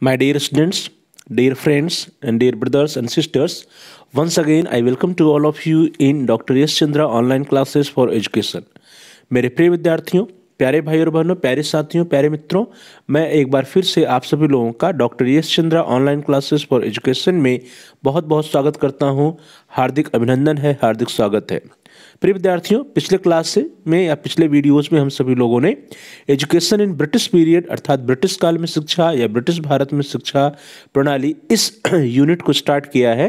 My dear students, dear friends, and dear brothers and sisters, once again I welcome to all of you in Dr. Yash Chandra online classes for education मेरे प्रिय विद्यार्थियों प्यारे भाई और बहनों प्यारे साथियों प्यारे मित्रों मैं एक बार फिर से आप सभी लोगों का doctor Yash Chandra online classes for education में बहुत बहुत स्वागत करता हूं हार्दिक अभिनंदन है हार्दिक स्वागत है प्रिय विद्यार्थियों पिछले क्लास से में या पिछले वीडियोस में हम सभी लोगों ने एजुकेशन इन ब्रिटिश पीरियड अर्थात ब्रिटिश काल में शिक्षा या ब्रिटिश भारत में शिक्षा प्रणाली इस यूनिट को स्टार्ट किया है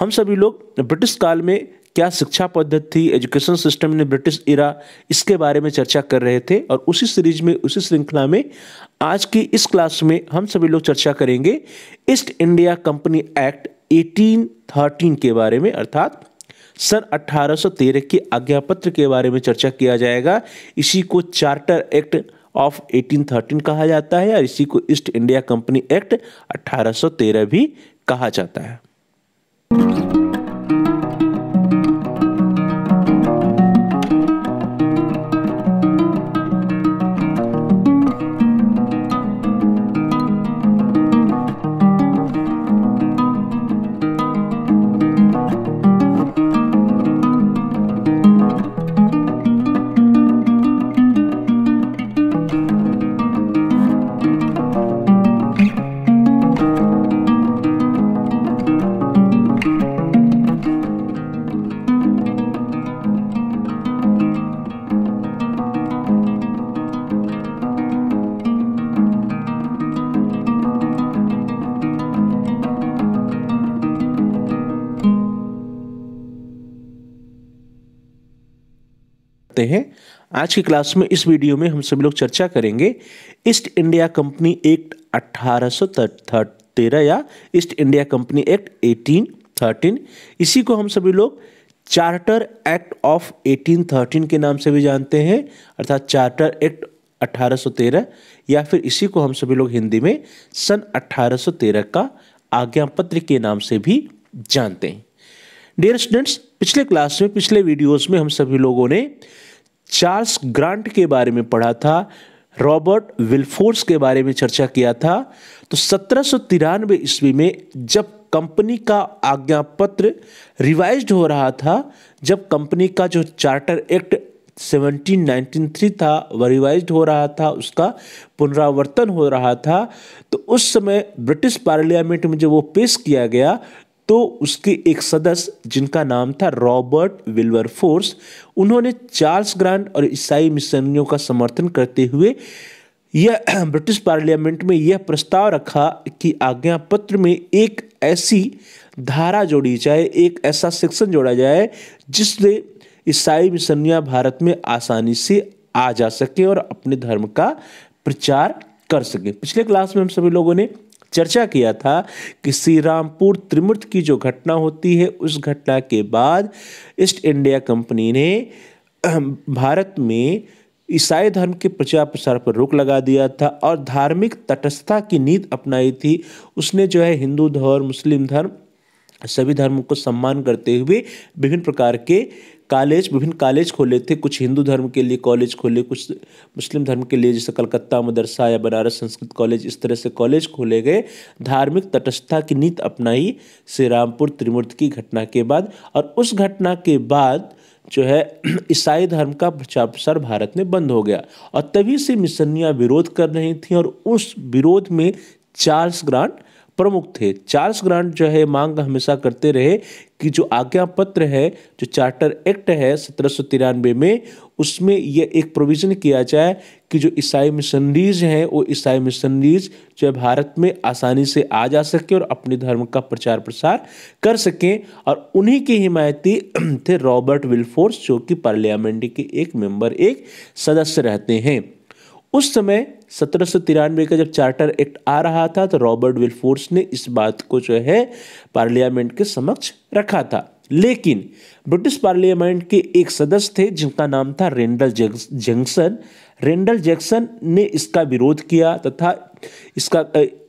हम सभी लोग ब्रिटिश काल में क्या शिक्षा पद्धति थी एजुकेशन सिस्टम ने ब्रिटिश इरा इसके बारे में चर्चा कर रहे थे और उसी सीरीज में उसी श्रृंखला में आज की इस क्लास में हम सभी लोग चर्चा करेंगे ईस्ट इंडिया कंपनी एक्ट 1813 के बारे में अर्थात सन 1813 के आज्ञा पत्र के बारे में चर्चा किया जाएगा इसी को चार्टर एक्ट ऑफ 1813 कहा जाता है और इसी को ईस्ट इंडिया कंपनी एक्ट 1813 भी कहा जाता है करते हैं आज की क्लास में इस वीडियो में हम सभी लोग चर्चा करेंगे ईस्ट इंडिया कंपनी एक्ट अट्ठारह या ईस्ट इंडिया कंपनी एक्ट 1813 इसी को हम सभी लोग चार्टर एक्ट ऑफ 1813 के नाम से भी जानते हैं अर्थात चार्टर एक्ट 1813 या फिर इसी को हम सभी लोग हिंदी में सन 1813 का आज्ञा पत्र के नाम से भी जानते हैं डियर स्टूडेंट्स पिछले क्लास में पिछले वीडियोस में हम सभी लोगों ने चार्ल्स ग्रांट के बारे में पढ़ा था रॉबर्ट विलफोर्स के बारे में चर्चा किया था तो सत्रह सौ तिरानवे ईस्वी में जब कंपनी का आज्ञा पत्र रिवाइज हो रहा था जब कंपनी का जो चार्टर एक्ट 1793 था वह रिवाइज हो रहा था उसका पुनरावर्तन हो रहा था तो उस समय ब्रिटिश पार्लियामेंट में जब वो पेश किया गया तो उसके एक सदस्य जिनका नाम था रॉबर्ट विल्वर फोर्स उन्होंने चार्ल्स ग्रांट और ईसाई मिशनरियों का समर्थन करते हुए यह ब्रिटिश पार्लियामेंट में यह प्रस्ताव रखा कि आज्ञा पत्र में एक ऐसी धारा जोड़ी जाए एक ऐसा सेक्शन जोड़ा जाए जिससे ईसाई मिशनियाँ भारत में आसानी से आ जा सकें और अपने धर्म का प्रचार कर सकें पिछले क्लास में हम सभी लोगों ने चर्चा किया था कि श्रीरामपुर त्रिमूर्त की जो घटना होती है उस घटना के बाद ईस्ट इंडिया कंपनी ने भारत में ईसाई धर्म के प्रचार प्रसार पर रोक लगा दिया था और धार्मिक तटस्थता की नीति अपनाई थी उसने जो है हिंदू धर्म मुस्लिम धर्म सभी धर्मों को सम्मान करते हुए विभिन्न प्रकार के कॉलेज विभिन्न कॉलेज खोले थे कुछ हिंदू धर्म के लिए कॉलेज खोले कुछ मुस्लिम धर्म के लिए जैसे कलकत्ता मदरसा या बनारस संस्कृत कॉलेज इस तरह से कॉलेज खोले गए धार्मिक तटस्थता की नीति अपनाई श्री रामपुर त्रिमूर्ति की घटना के बाद और उस घटना के बाद जो है ईसाई धर्म का प्रचार प्रसार भारत में बंद हो गया और तभी से मिशनियाँ विरोध कर रही थी और उस विरोध में चार्ल्स ग्रांट प्रमुख थे चार्ल्स ग्रांट जो है मांग हमेशा करते रहे कि जो आज्ञा पत्र है जो चार्टर एक्ट है सत्रह में उसमें यह एक प्रोविज़न किया जाए कि जो ईसाई मिशनरीज हैं वो ईसाई मिशनरीज जो है भारत में आसानी से आ जा सके और अपने धर्म का प्रचार प्रसार कर सकें और उन्हीं के हिमायती थे रॉबर्ट विलफोर्स जो कि पार्लियामेंट के एक मेंबर एक सदस्य रहते हैं उस समय सत्रह का जब चार्टर एक्ट आ रहा था तो रॉबर्ट विलफोर्स ने इस बात को जो है पार्लियामेंट के समक्ष रखा था लेकिन ब्रिटिश पार्लियामेंट के एक सदस्य थे जिनका नाम था रेंडल जंक्सन रेंडल जैक्सन ने इसका विरोध किया तथा इसका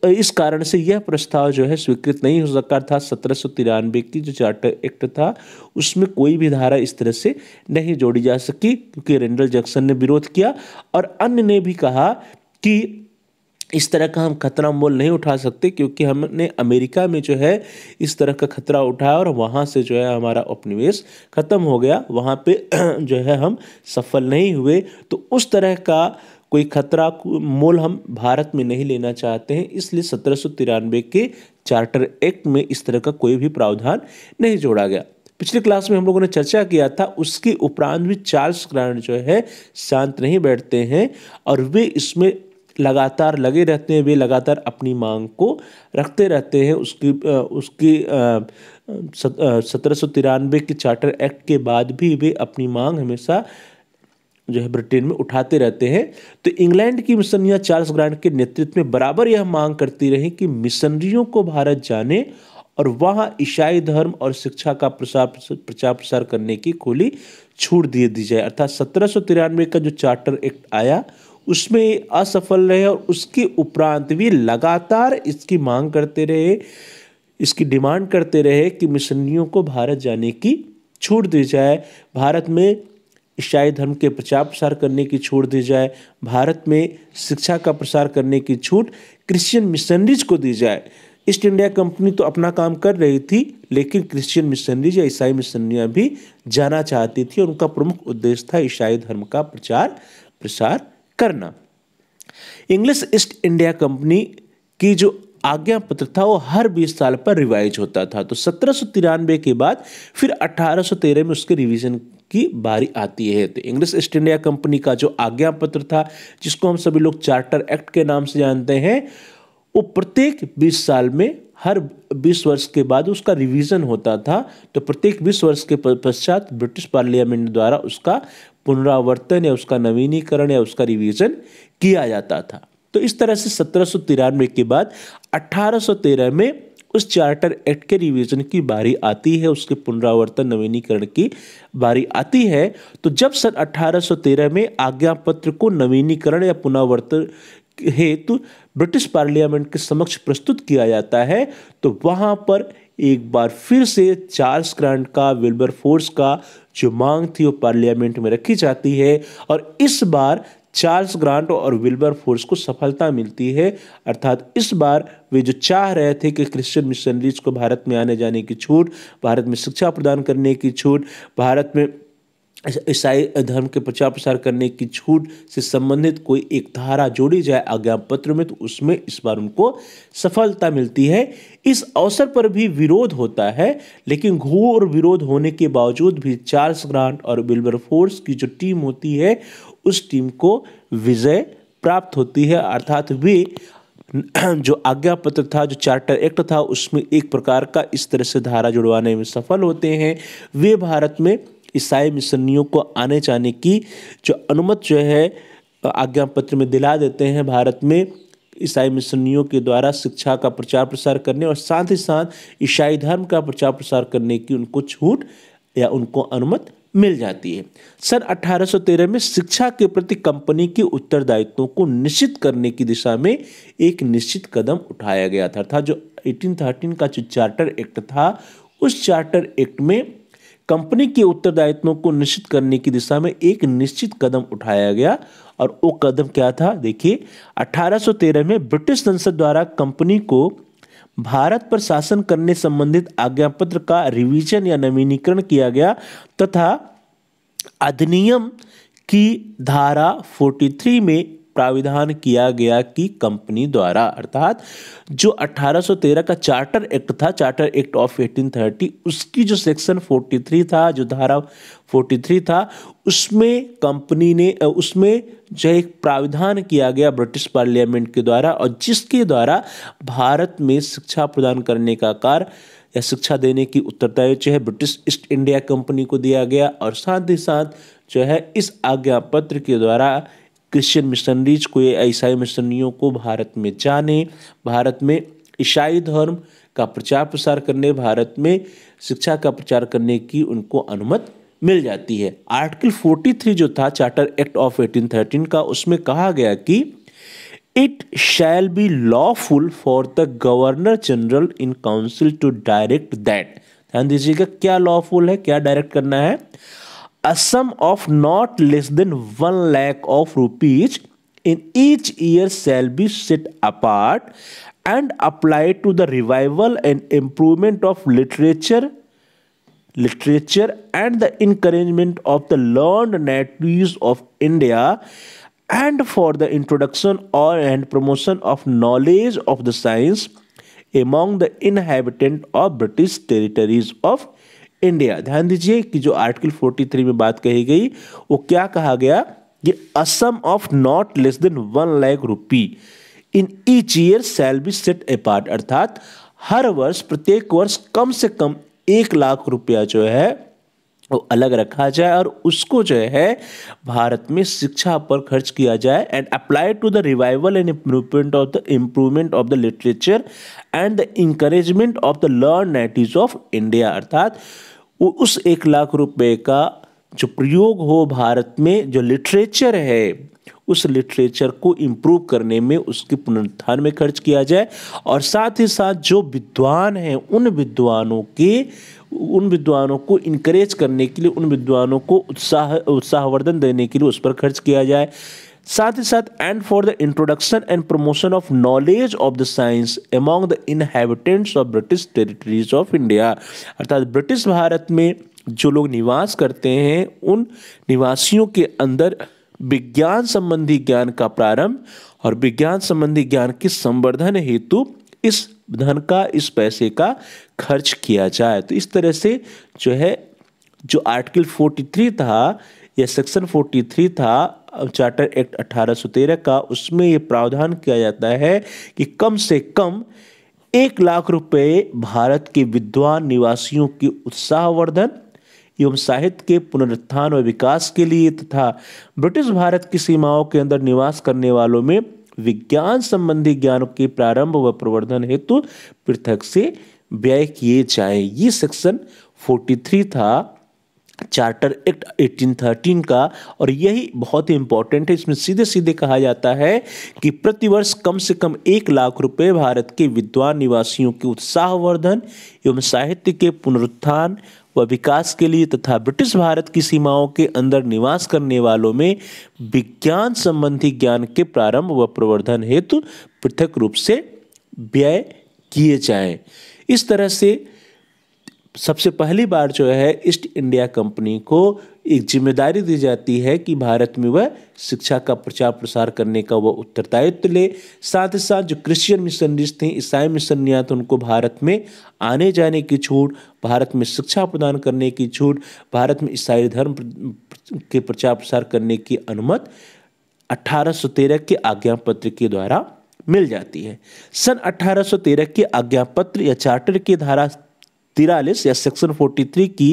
इस कारण से यह प्रस्ताव जो है स्वीकृत नहीं हो सका था सत्रह की जो चार्टर एक्ट था उसमें कोई भी धारा इस तरह से नहीं जोड़ी जा सकी क्योंकि रेंडल जैक्सन ने विरोध किया और अन्य ने भी कहा कि इस तरह का हम खतरा मोल नहीं उठा सकते क्योंकि हमने अमेरिका में जो है इस तरह का खतरा उठाया और वहाँ से जो है हमारा उपनिवेश ख़त्म हो गया वहाँ पे जो है हम सफल नहीं हुए तो उस तरह का कोई खतरा मोल हम भारत में नहीं लेना चाहते हैं इसलिए सत्रह के चार्टर एक्ट में इस तरह का कोई भी प्रावधान नहीं जोड़ा गया पिछले क्लास में हम लोगों ने चर्चा किया था उसके उपरांत भी चार्ल्स ग्रांड जो है शांत नहीं बैठते हैं और वे इसमें लगातार लगे रहते हैं वे लगातार अपनी मांग को रखते रहते हैं उसकी उसकी सत्रह सौ तिरानवे के चार्टर एक्ट के बाद भी वे अपनी मांग हमेशा जो है ब्रिटेन में उठाते रहते हैं तो इंग्लैंड की मिशनरियाँ चार्ल्स ग्रांट के नेतृत्व में बराबर यह मांग करती रहीं कि मिशनरियों को भारत जाने और वहाँ ईसाई धर्म और शिक्षा का प्रसार प्रचार प्रसार करने की खुली छूट दे दी जाए अर्थात सत्रह सौ तिरानवे का जो चार्टर एक्ट आया उसमें असफल रहे और उसके उपरांत भी लगातार इसकी मांग करते रहे इसकी डिमांड करते रहे कि मिशनरियों को भारत जाने की छूट दी जाए भारत में ईसाई धर्म के प्रचार प्रसार करने की छूट दी जाए भारत में शिक्षा का प्रसार करने की छूट क्रिश्चियन मिशनरीज को दी जाए ईस्ट इंडिया कंपनी तो अपना काम कर रही थी लेकिन क्रिश्चियन मिशनरीज या ईसाई मिशनरियाँ भी जाना चाहती थी और उनका प्रमुख उद्देश्य था ईसाई धर्म का प्रचार प्रसार करना इंग्लिश ईस्ट इंडिया कंपनी की जो आज्ञा पत्र था वो हर 20 साल पर रिवाइज होता था तो सत्रह के बाद फिर 1813 में उसके रिवीजन की बारी आती है तो इंग्लिश ईस्ट इंडिया कंपनी का जो आज्ञा पत्र था जिसको हम सभी लोग चार्टर एक्ट के नाम से जानते हैं वो प्रत्येक 20 साल में हर 20 वर्ष के बाद उसका रिवीजन होता था तो प्रत्येक 20 वर्ष के पश्चात ब्रिटिश पार्लियामेंट द्वारा उसका पुनरावर्तन या उसका नवीनीकरण या उसका रिवीजन किया जाता था तो इस तरह से सत्रह के बाद 1813 में उस चार्टर एक्ट के रिवीजन की बारी आती है उसके पुनरावर्तन नवीनीकरण की बारी आती है तो जब सन 1813 में आज्ञा पत्र को नवीनीकरण या पुनरावर्तन हेतु ब्रिटिश पार्लियामेंट के समक्ष प्रस्तुत किया जाता है तो वहाँ पर एक बार फिर से चार्ल्स ग्रांट का विल्बर फोर्स का जो मांग थी वो पार्लियामेंट में रखी जाती है और इस बार चार्ल्स ग्रांट और विल्बर फोर्स को सफलता मिलती है अर्थात इस बार वे जो चाह रहे थे कि क्रिश्चियन मिशनरीज को भारत में आने जाने की छूट भारत में शिक्षा प्रदान करने की छूट भारत में ईसाई धर्म के प्रचार प्रसार करने की छूट से संबंधित कोई एक धारा जोड़ी जाए आज्ञा पत्र में तो उसमें इस बार उनको सफलता मिलती है इस अवसर पर भी विरोध होता है लेकिन घोर विरोध होने के बावजूद भी चार्ल्स ग्रांट और बिल्बर फोर्स की जो टीम होती है उस टीम को विजय प्राप्त होती है अर्थात वे जो आज्ञा पत्र था जो चार्टर एक्ट था उसमें एक प्रकार का इस तरह से धारा जुड़वाने में सफल होते हैं वे भारत में ईसाई मिशनियों को आने जाने की जो अनुमत जो है आज्ञा पत्र में दिला देते हैं भारत में ईसाई मिशनियों के द्वारा शिक्षा का प्रचार प्रसार करने और साथ ही साथ ईसाई धर्म का प्रचार प्रसार करने की उनको छूट या उनको अनुमत मिल जाती है सन 1813 में शिक्षा के प्रति कंपनी के उत्तरदायित्वों को निश्चित करने की दिशा में एक निश्चित कदम उठाया गया था अर्थात जो 1813 का जो चार्टर एक्ट था उस चार्टर एक्ट में कंपनी के उत्तरदायित्वों को निश्चित करने की दिशा में एक निश्चित कदम उठाया गया और वो कदम क्या था देखिए 1813 में ब्रिटिश संसद द्वारा कंपनी को भारत पर शासन करने संबंधित आज्ञा पत्र का रिवीजन या नवीनीकरण किया गया तथा अधिनियम की धारा 43 में प्राविधान किया गया कि कंपनी द्वारा अर्थात जो 1813 का चार्टर एक्ट था चार्टर एक्ट ऑफ 1830 उसकी जो सेक्शन 43 था जो धारा 43 था उसमें कंपनी ने उसमें जो एक प्राविधान किया गया ब्रिटिश पार्लियामेंट के द्वारा और जिसके द्वारा भारत में शिक्षा प्रदान करने का कार्य या शिक्षा देने की उत्तरदायित्व है ब्रिटिश ईस्ट इंडिया कंपनी को दिया गया और साथ ही साथ जो है इस आज्ञा पत्र के द्वारा क्रिश्चियन मिशनरीज को या ईसाई मिशनरियों को भारत में जाने भारत में ईसाई धर्म का प्रचार प्रसार करने भारत में शिक्षा का प्रचार करने की उनको अनुमत मिल जाती है आर्टिकल 43 जो था चार्टर एक्ट ऑफ 1813 का उसमें कहा गया कि it shall be lawful for the governor general in council to direct that ध्यान दीजिएगा क्या लॉफुल है क्या डायरेक्ट करना है a sum of not less than 1 lakh of rupees in each year shall be set apart and applied to the revival and improvement of literature literature and the encouragement of the learned natives of India and for the introduction or and promotion of knowledge of the science among the inhabitants of British territories of India ध्यान दीजिए कि जो article 43 में बात कही गई वो क्या कहा गया ये a sum of not less than one lakh rupee in each year shall be set apart अर्थात हर वर्ष प्रत्येक वर्ष कम से कम एक लाख रुपया जो है वो अलग रखा जाए और उसको जो है भारत में शिक्षा पर खर्च किया जाए and apply to the revival and improvement of the improvement of the literature and the encouragement of the learned natives of India अर्थात उस एक लाख रुपए का जो प्रयोग हो भारत में जो लिटरेचर है उस लिटरेचर को इम्प्रूव करने में उसके पुनरुत्थान में खर्च किया जाए और साथ ही साथ जो विद्वान हैं उन विद्वानों के उन विद्वानों को इनक्रेज करने के लिए उन विद्वानों को उत्साह उत्साहवर्धन देने के लिए उस पर खर्च किया जाए साथ ही साथ and for the introduction and promotion of knowledge of the science among the inhabitants of British territories of India अर्थात ब्रिटिश भारत में जो लोग निवास करते हैं उन निवासियों के अंदर विज्ञान संबंधी ज्ञान का प्रारंभ और विज्ञान संबंधी ज्ञान के संवर्धन हेतु इस धन का इस पैसे का खर्च किया जाए तो इस तरह से जो है जो आर्टिकल 43 था या सेक्शन 43 था चार्टर एक्ट अठारह का उसमें यह प्रावधान किया जाता है कि कम से कम एक लाख रुपए भारत के विद्वान निवासियों के उत्साहवर्धन एवं साहित्य के पुनरुत्थान और विकास के लिए तथा ब्रिटिश भारत की सीमाओं के अंदर निवास करने वालों में विज्ञान संबंधी ज्ञान के प्रारंभ व प्रवर्धन हेतु पृथक से व्यय किए जाए ये सेक्शन 43 था चार्टर एक्ट 1813 का और यही बहुत ही इम्पोर्टेंट है इसमें सीधे सीधे कहा जाता है कि प्रतिवर्ष कम से कम एक लाख रुपए भारत के विद्वान निवासियों के उत्साहवर्धन एवं साहित्य के पुनरुत्थान व विकास के लिए तथा ब्रिटिश भारत की सीमाओं के अंदर निवास करने वालों में विज्ञान संबंधी ज्ञान के प्रारंभ व प्रवर्धन हेतु पृथक रूप से व्यय किए जाएँ इस तरह से सबसे पहली बार जो है ईस्ट इंडिया कंपनी को एक जिम्मेदारी दी जाती है कि भारत में वह शिक्षा का प्रचार प्रसार करने का वह उत्तरदायित्व ले साथ ही साथ जो क्रिश्चियन मिशनरीज थे ईसाई मिशनरियाँ थे उनको भारत में आने जाने की छूट भारत में शिक्षा प्रदान करने की छूट भारत में ईसाई धर्म के प्रचार प्रसार करने की अनुमति 1813 के आज्ञा पत्र के द्वारा मिल जाती है सन 1813 के आज्ञा पत्र या चार्टर की धारा तिरालीस या सेक्शन 43 की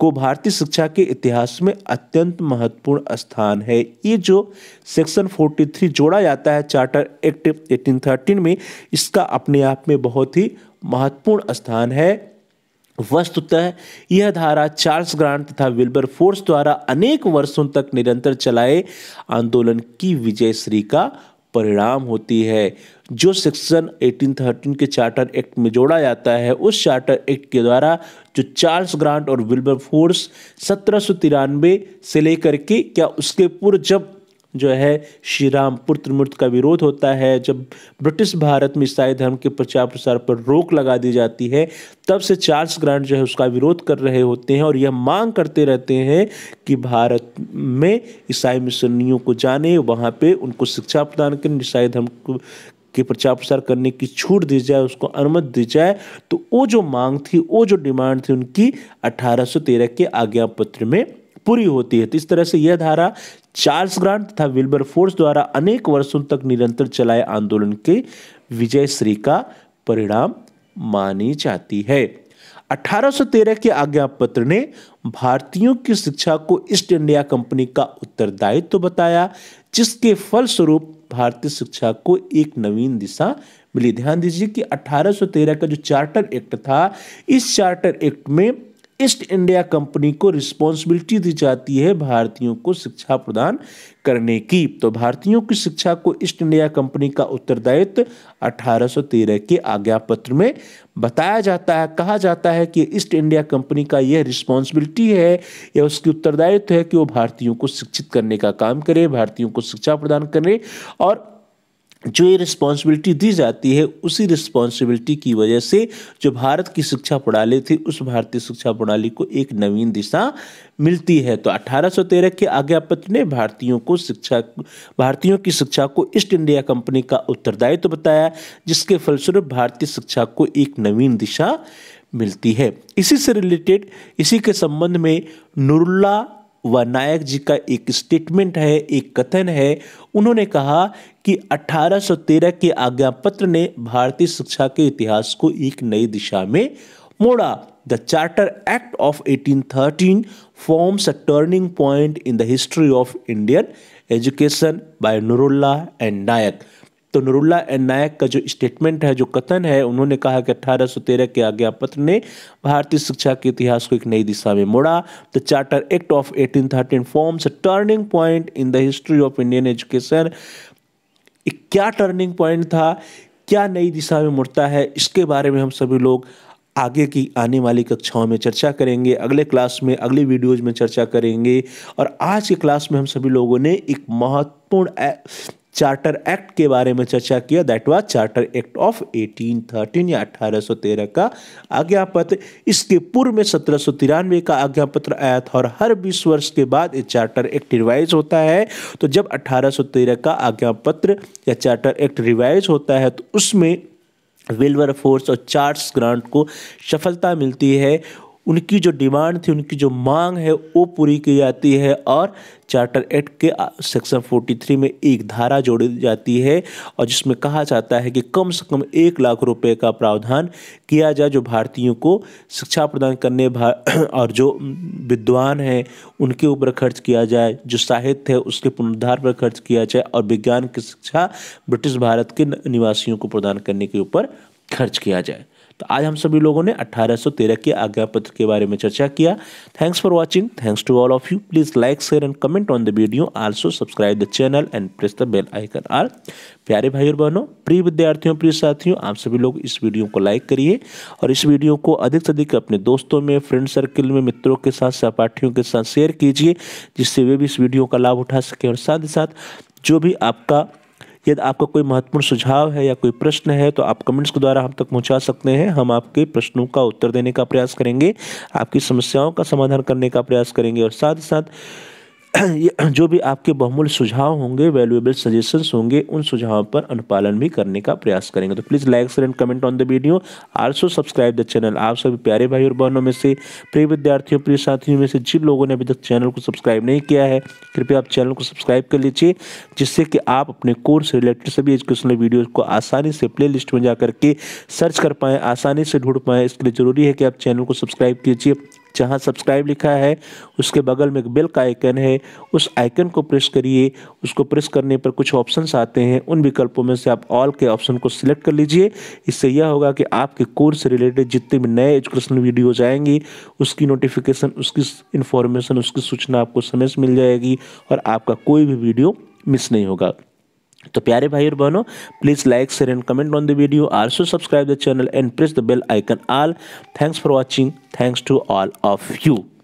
को भारतीय शिक्षा के इतिहास में अत्यंत महत्वपूर्ण स्थान है ये जो सेक्शन 43 जोड़ा जाता है चार्टर एक्ट 1813 में इसका अपने आप में बहुत ही महत्वपूर्ण स्थान है वस्तुतः यह धारा चार्ल्स ग्रांट तथा विल्बर फोर्स द्वारा अनेक वर्षों तक निरंतर चलाए आंदोलन की विजय श्री का परिणाम होती है जो सेक्शन 1813 के चार्टर एक्ट में जोड़ा जाता है उस चार्टर एक्ट के द्वारा जो चार्ल्स ग्रांट और विल्बर फोर्स सत्रह से लेकर के क्या उसके पूर्व जब जो है श्री राम पुत्र मूर्त का विरोध होता है जब ब्रिटिश भारत में ईसाई धर्म के प्रचार प्रसार पर रोक लगा दी जाती है तब से चार्ल्स ग्रांट जो है उसका विरोध कर रहे होते हैं और यह मांग करते रहते हैं कि भारत में ईसाई मिशनियों को जाने वहाँ पर उनको शिक्षा प्रदान करें ईसाई धर्म को के प्रचार प्रसार करने की छूट दी जाए उसको अनुमति दी जाए तो वो जो मांग थी वो जो डिमांड थी उनकी 1813 के आज्ञा पत्र में पूरी होती है तो इस तरह से यह धारा चार्ल्स ग्रांट तथा विल्बर फोर्स द्वारा अनेक वर्षों तक निरंतर चलाए आंदोलन के विजय श्री का परिणाम मानी जाती है 1813 के आज्ञा पत्र ने भारतीयों की शिक्षा को ईस्ट इंडिया कंपनी का उत्तरदायित्व तो बताया जिसके फलस्वरूप भारतीय शिक्षा को एक नवीन दिशा मिली ध्यान दीजिए कि 1813 का जो चार्टर एक्ट था इस चार्टर एक्ट में ईस्ट इंडिया कंपनी को रिस्पॉन्सिबिलिटी दी जाती है भारतीयों को शिक्षा प्रदान करने की तो भारतीयों की शिक्षा को ईस्ट इंडिया कंपनी का उत्तरदायित्व 1813 के आज्ञा पत्र में बताया जाता है कहा जाता है कि ईस्ट इंडिया कंपनी का यह रिस्पॉन्सिबिलिटी है या उसकी उत्तरदायित्व है कि वो भारतीयों को शिक्षित करने का काम करे भारतीयों को शिक्षा प्रदान करे और जो ये रिस्पॉन्सिबिलिटी दी जाती है उसी रिस्पॉन्सिबिलिटी की वजह से जो भारत की शिक्षा प्रणाली थी उस भारतीय शिक्षा प्रणाली को एक नवीन दिशा मिलती है तो 1813 के आज्ञा पत्र ने भारतीयों को शिक्षा भारतीयों की शिक्षा को ईस्ट इंडिया कंपनी का उत्तरदायित्व तो बताया जिसके फलस्वरूप भारतीय शिक्षा को एक नवीन दिशा मिलती है इसी से रिलेटेड इसी के संबंध में नुरुल्ला व नायक जी का एक स्टेटमेंट है एक कथन है उन्होंने कहा कि 1813 के आज्ञा पत्र ने भारतीय शिक्षा के इतिहास को एक नई दिशा में मोड़ा the Charter Act of 1813 forms a turning point in the history of Indian education by Nurullah and Naik तो नुरुल्ला एंड नायक का जो स्टेटमेंट है जो कथन है उन्होंने कहा कि 1813 के आज्ञा पत्र ने भारतीय शिक्षा के इतिहास को एक नई दिशा में मोड़ा the Charter Act of 1813 forms a turning point in the history of Indian education क्या टर्निंग पॉइंट था क्या नई दिशा में मुड़ता है इसके बारे में हम सभी लोग आगे की आने वाली कक्षाओं में चर्चा करेंगे अगले क्लास में अगले वीडियोज में चर्चा करेंगे और आज के क्लास में हम सभी लोगों ने एक महत्वपूर्ण चार्टर एक्ट के बारे में चर्चा किया that was Charter Act of 1813 या 1813 का आज्ञा पत्र इसके पूर्व में सत्रह का आज्ञा पत्र आया था और हर 20 वर्ष के बाद ये चार्टर एक्ट रिवाइज होता है तो जब 1813 का आज्ञा पत्र या चार्टर एक्ट रिवाइज होता है तो उसमें विल्वर फोर्स और चार्ल्स ग्रांट को सफलता मिलती है उनकी जो डिमांड थी उनकी जो मांग है वो पूरी की जाती है और चार्टर एक्ट के सेक्शन 43 में एक धारा जोड़ी जाती है और जिसमें कहा जाता है कि कम से कम एक लाख रुपए का प्रावधान किया जाए जो भारतीयों को शिक्षा प्रदान करने और जो विद्वान हैं उनके ऊपर खर्च किया जाए जो साहित्य है उसके पुनरुद्धार पर खर्च किया जाए और विज्ञान की शिक्षा ब्रिटिश भारत के निवासियों को प्रदान करने के ऊपर खर्च किया जाए तो आज हम सभी लोगों ने 1813 के आज्ञा पत्र के बारे में चर्चा किया thanks for watching thanks to all of you please like share and comment on the video also subscribe the channel and press the bell icon आर प्यारे भाई और बहनों प्रिय विद्यार्थियों प्रिय साथियों आप सभी लोग इस वीडियो को लाइक करिए और इस वीडियो को अधिक से अधिक अपने दोस्तों में फ्रेंड सर्किल में मित्रों के साथ सहपाठियों के साथ शेयर कीजिए जिससे वे भी इस वीडियो का लाभ उठा सकें और साथ ही साथ जो भी आपका यदि आपका कोई महत्वपूर्ण सुझाव है या कोई प्रश्न है तो आप कमेंट्स के द्वारा हम तक पहुँचा सकते हैं हम आपके प्रश्नों का उत्तर देने का प्रयास करेंगे आपकी समस्याओं का समाधान करने का प्रयास करेंगे और साथ ही साथ जो भी आपके बहुमूल्य सुझाव होंगे वैल्यूएबल सजेशंस होंगे उन सुझावों पर अनुपालन भी करने का प्रयास करेंगे तो please like share and comment on the video also subscribe the channel आप सभी प्यारे भाई और बहनों में से प्रिय विद्यार्थियों प्रिय साथियों में से जिन लोगों ने अभी तक चैनल को सब्सक्राइब नहीं किया है कृपया आप चैनल को सब्सक्राइब कर लीजिए जिससे कि आप अपने कोर्स रिलेटेड सभी एजुकेशनल वीडियो को आसानी से प्ले लिस्ट में जा करके सर्च कर पाएँ आसानी से ढूंढ पाएँ इसके लिए ज़रूरी है कि आप चैनल को सब्सक्राइब कीजिए जहाँ सब्सक्राइब लिखा है उसके बगल में एक बेल का आइकन है उस आइकन को प्रेस करिए उसको प्रेस करने पर कुछ ऑप्शंस आते हैं उन विकल्पों में से आप ऑल के ऑप्शन को सिलेक्ट कर लीजिए इससे यह होगा कि आपके कोर्स से रिलेटेड जितने भी नए एजुकेशनल वीडियोज आएंगी उसकी नोटिफिकेशन उसकी इन्फॉर्मेशन उसकी सूचना आपको समय से मिल जाएगी और आपका कोई भी वीडियो मिस नहीं होगा तो प्यारे भाई और बहनों please like share and comment on the video also subscribe the channel and press the bell icon all thanks for watching thanks to all of you